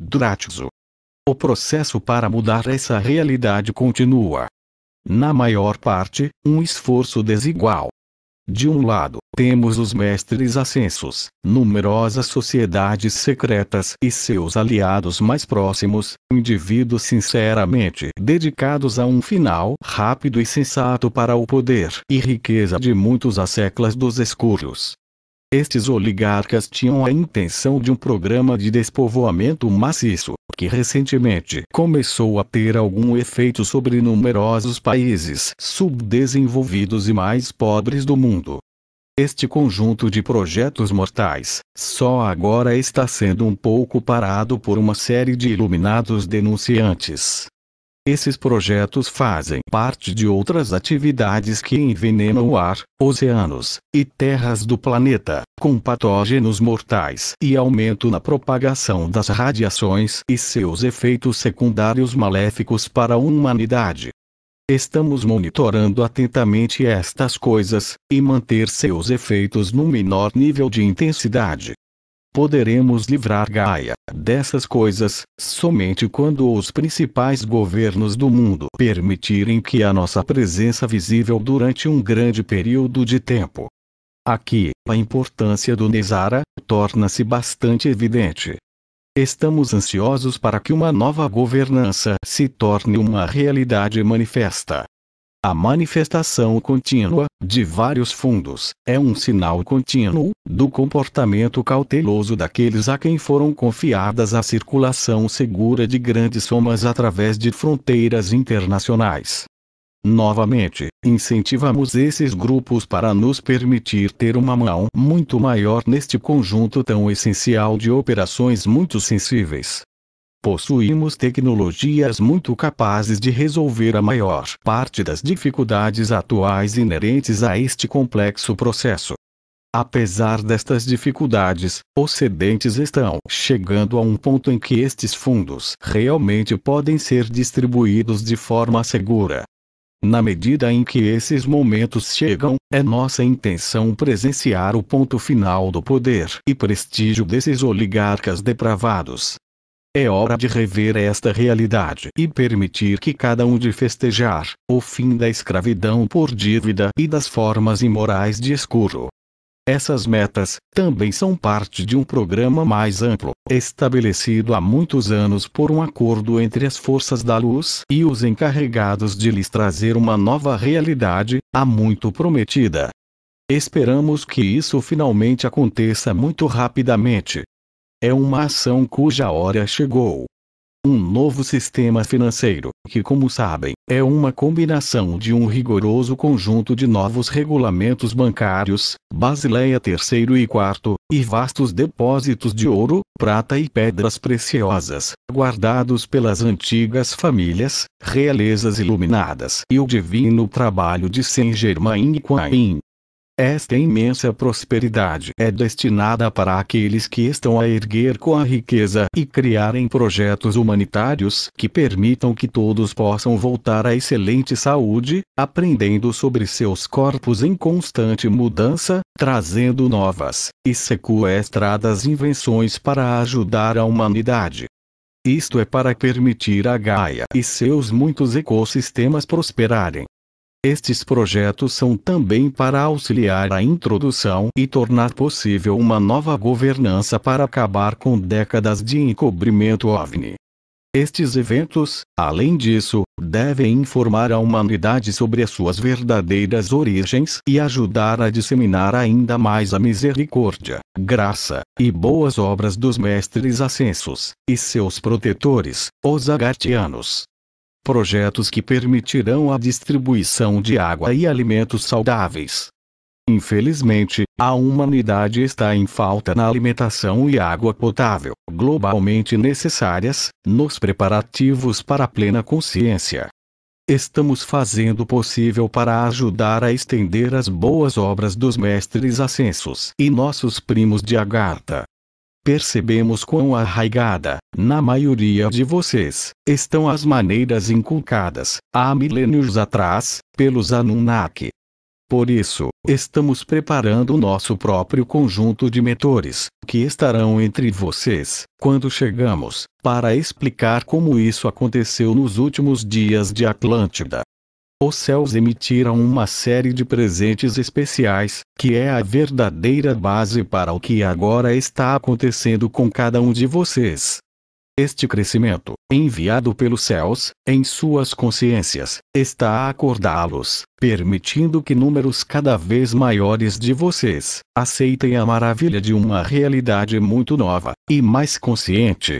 Drátizo. O processo para mudar essa realidade continua. Na maior parte, um esforço desigual. De um lado, temos os mestres ascensos, numerosas sociedades secretas e seus aliados mais próximos, indivíduos sinceramente dedicados a um final rápido e sensato para o poder e riqueza de muitos asseclas dos escuros, estes oligarcas tinham a intenção de um programa de despovoamento maciço, que recentemente começou a ter algum efeito sobre numerosos países subdesenvolvidos e mais pobres do mundo. Este conjunto de projetos mortais, só agora está sendo um pouco parado por uma série de iluminados denunciantes esses projetos fazem parte de outras atividades que envenenam o ar, oceanos e terras do planeta, com patógenos mortais e aumento na propagação das radiações e seus efeitos secundários maléficos para a humanidade. Estamos monitorando atentamente estas coisas, e manter seus efeitos no menor nível de intensidade, Poderemos livrar Gaia dessas coisas somente quando os principais governos do mundo permitirem que a nossa presença visível durante um grande período de tempo. Aqui, a importância do Nezara torna-se bastante evidente. Estamos ansiosos para que uma nova governança se torne uma realidade manifesta, a manifestação contínua, de vários fundos, é um sinal contínuo, do comportamento cauteloso daqueles a quem foram confiadas a circulação segura de grandes somas através de fronteiras internacionais. Novamente, incentivamos esses grupos para nos permitir ter uma mão muito maior neste conjunto tão essencial de operações muito sensíveis. Possuímos tecnologias muito capazes de resolver a maior parte das dificuldades atuais inerentes a este complexo processo. Apesar destas dificuldades, os cedentes estão chegando a um ponto em que estes fundos realmente podem ser distribuídos de forma segura. Na medida em que esses momentos chegam, é nossa intenção presenciar o ponto final do poder e prestígio desses oligarcas depravados, é hora de rever esta realidade e permitir que cada um de festejar o fim da escravidão por dívida e das formas imorais de escuro. Essas metas também são parte de um programa mais amplo, estabelecido há muitos anos por um acordo entre as forças da luz e os encarregados de lhes trazer uma nova realidade, a muito prometida. Esperamos que isso finalmente aconteça muito rapidamente, é uma ação cuja hora chegou. Um novo sistema financeiro, que, como sabem, é uma combinação de um rigoroso conjunto de novos regulamentos bancários, Basileia III e IV, e vastos depósitos de ouro, prata e pedras preciosas, guardados pelas antigas famílias, realezas iluminadas e o divino trabalho de saint germain e coin esta imensa prosperidade é destinada para aqueles que estão a erguer com a riqueza e criarem projetos humanitários que permitam que todos possam voltar à excelente saúde, aprendendo sobre seus corpos em constante mudança, trazendo novas e sequestradas invenções para ajudar a humanidade. Isto é para permitir a Gaia e seus muitos ecossistemas prosperarem. Estes projetos são também para auxiliar a introdução e tornar possível uma nova governança para acabar com décadas de encobrimento OVNI. Estes eventos, além disso, devem informar a humanidade sobre as suas verdadeiras origens e ajudar a disseminar ainda mais a misericórdia, graça e boas obras dos mestres ascensos e seus protetores, os agartianos projetos que permitirão a distribuição de água e alimentos saudáveis. Infelizmente, a humanidade está em falta na alimentação e água potável, globalmente necessárias, nos preparativos para a plena consciência. Estamos fazendo o possível para ajudar a estender as boas obras dos mestres ascensos e nossos primos de Agartha, percebemos quão arraigada, na maioria de vocês, estão as maneiras inculcadas, há milênios atrás, pelos Anunnaki. Por isso, estamos preparando nosso próprio conjunto de mentores, que estarão entre vocês, quando chegamos, para explicar como isso aconteceu nos últimos dias de Atlântida, os céus emitiram uma série de presentes especiais, que é a verdadeira base para o que agora está acontecendo com cada um de vocês. Este crescimento, enviado pelos céus, em suas consciências, está a acordá-los, permitindo que números cada vez maiores de vocês aceitem a maravilha de uma realidade muito nova e mais consciente,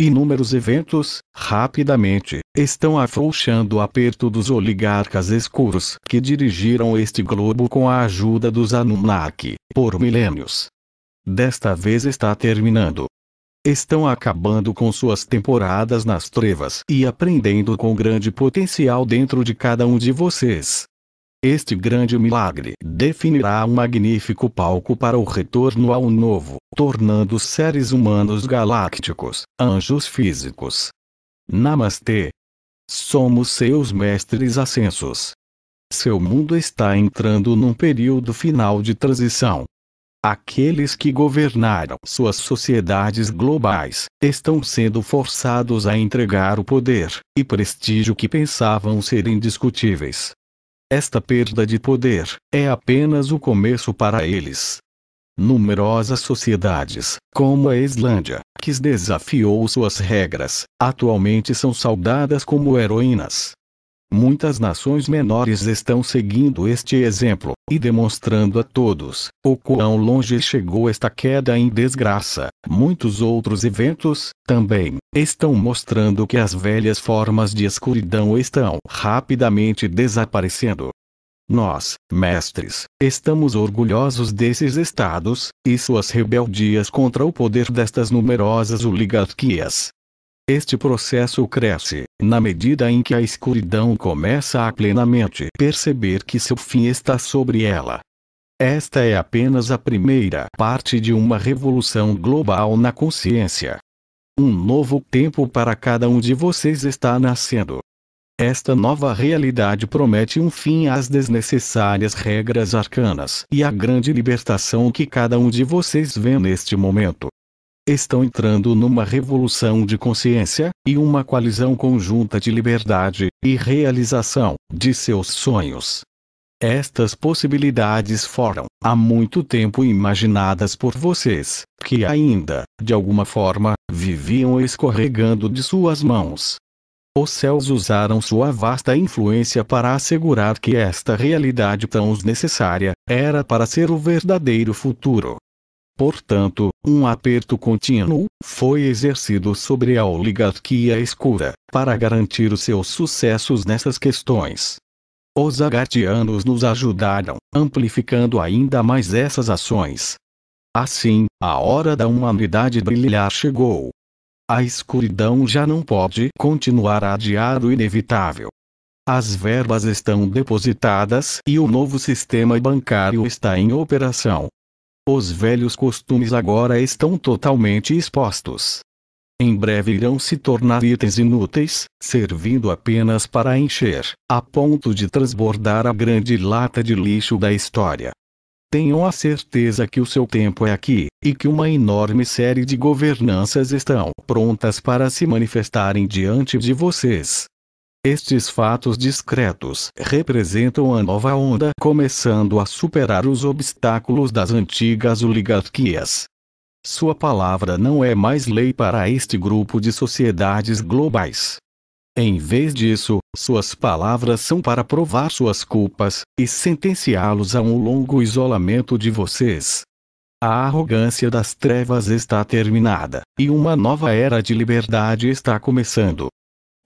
Inúmeros eventos, rapidamente, estão afrouxando o aperto dos oligarcas escuros que dirigiram este globo com a ajuda dos Anunnaki, por milênios. Desta vez está terminando. Estão acabando com suas temporadas nas trevas e aprendendo com grande potencial dentro de cada um de vocês, este grande milagre definirá um magnífico palco para o retorno ao novo, tornando seres humanos galácticos, anjos físicos. Namastê. Somos seus mestres ascensos. Seu mundo está entrando num período final de transição. Aqueles que governaram suas sociedades globais estão sendo forçados a entregar o poder e prestígio que pensavam ser indiscutíveis. Esta perda de poder é apenas o começo para eles. Numerosas sociedades, como a Islândia, que desafiou suas regras, atualmente são saudadas como heroínas. Muitas nações menores estão seguindo este exemplo, e demonstrando a todos o quão longe chegou esta queda em desgraça. Muitos outros eventos, também, estão mostrando que as velhas formas de escuridão estão rapidamente desaparecendo. Nós, mestres, estamos orgulhosos desses estados e suas rebeldias contra o poder destas numerosas oligarquias. Este processo cresce, na medida em que a escuridão começa a plenamente perceber que seu fim está sobre ela. Esta é apenas a primeira parte de uma revolução global na consciência. Um novo tempo para cada um de vocês está nascendo. Esta nova realidade promete um fim às desnecessárias regras arcanas e à grande libertação que cada um de vocês vê neste momento estão entrando numa revolução de consciência, e uma coalizão conjunta de liberdade e realização de seus sonhos. Estas possibilidades foram há muito tempo imaginadas por vocês, que ainda, de alguma forma, viviam escorregando de suas mãos. Os céus usaram sua vasta influência para assegurar que esta realidade tão necessária era para ser o verdadeiro futuro Portanto, um aperto contínuo foi exercido sobre a oligarquia escura para garantir os seus sucessos nessas questões. Os agatianos nos ajudaram, amplificando ainda mais essas ações. Assim, a hora da humanidade brilhar chegou. A escuridão já não pode continuar a adiar o inevitável. As verbas estão depositadas e o novo sistema bancário está em operação. Os velhos costumes agora estão totalmente expostos. Em breve irão se tornar itens inúteis, servindo apenas para encher, a ponto de transbordar a grande lata de lixo da história. Tenham a certeza que o seu tempo é aqui, e que uma enorme série de governanças estão prontas para se manifestarem diante de vocês, estes fatos discretos representam a nova onda começando a superar os obstáculos das antigas oligarquias. Sua palavra não é mais lei para este grupo de sociedades globais. Em vez disso, suas palavras são para provar suas culpas e sentenciá-los a um longo isolamento de vocês. A arrogância das trevas está terminada, e uma nova era de liberdade está começando.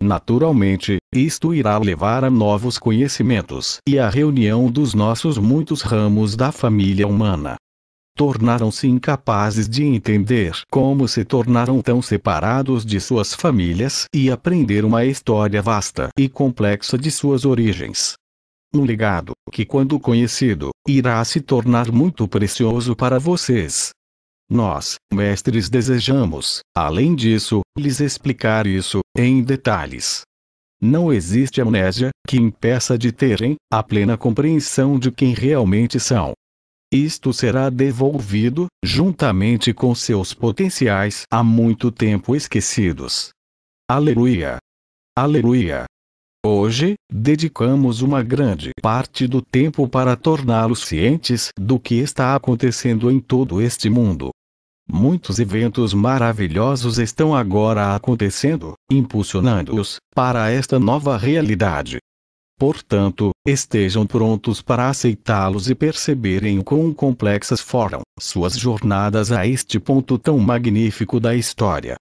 Naturalmente, isto irá levar a novos conhecimentos e à reunião dos nossos muitos ramos da família humana. Tornaram-se incapazes de entender como se tornaram tão separados de suas famílias e aprender uma história vasta e complexa de suas origens. Um legado que, quando conhecido, irá se tornar muito precioso para vocês, nós, mestres, desejamos, além disso, lhes explicar isso, em detalhes. Não existe amnésia que impeça de terem a plena compreensão de quem realmente são. Isto será devolvido, juntamente com seus potenciais há muito tempo esquecidos. Aleluia! Aleluia! Hoje, dedicamos uma grande parte do tempo para torná-los cientes do que está acontecendo em todo este mundo, Muitos eventos maravilhosos estão agora acontecendo, impulsionando-os para esta nova realidade. Portanto, estejam prontos para aceitá-los e perceberem o quão complexas foram suas jornadas a este ponto tão magnífico da história.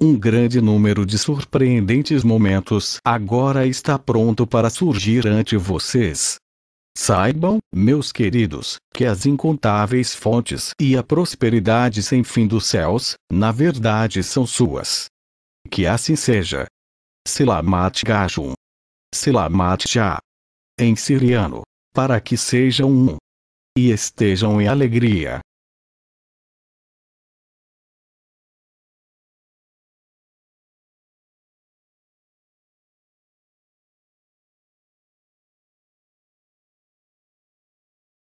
Um grande número de surpreendentes momentos agora está pronto para surgir ante vocês, Saibam, meus queridos, que as incontáveis fontes e a prosperidade sem fim dos céus, na verdade são suas. Que assim seja. Selamat Gajum. Selamat Já. Em siriano. Para que sejam um. E estejam em alegria.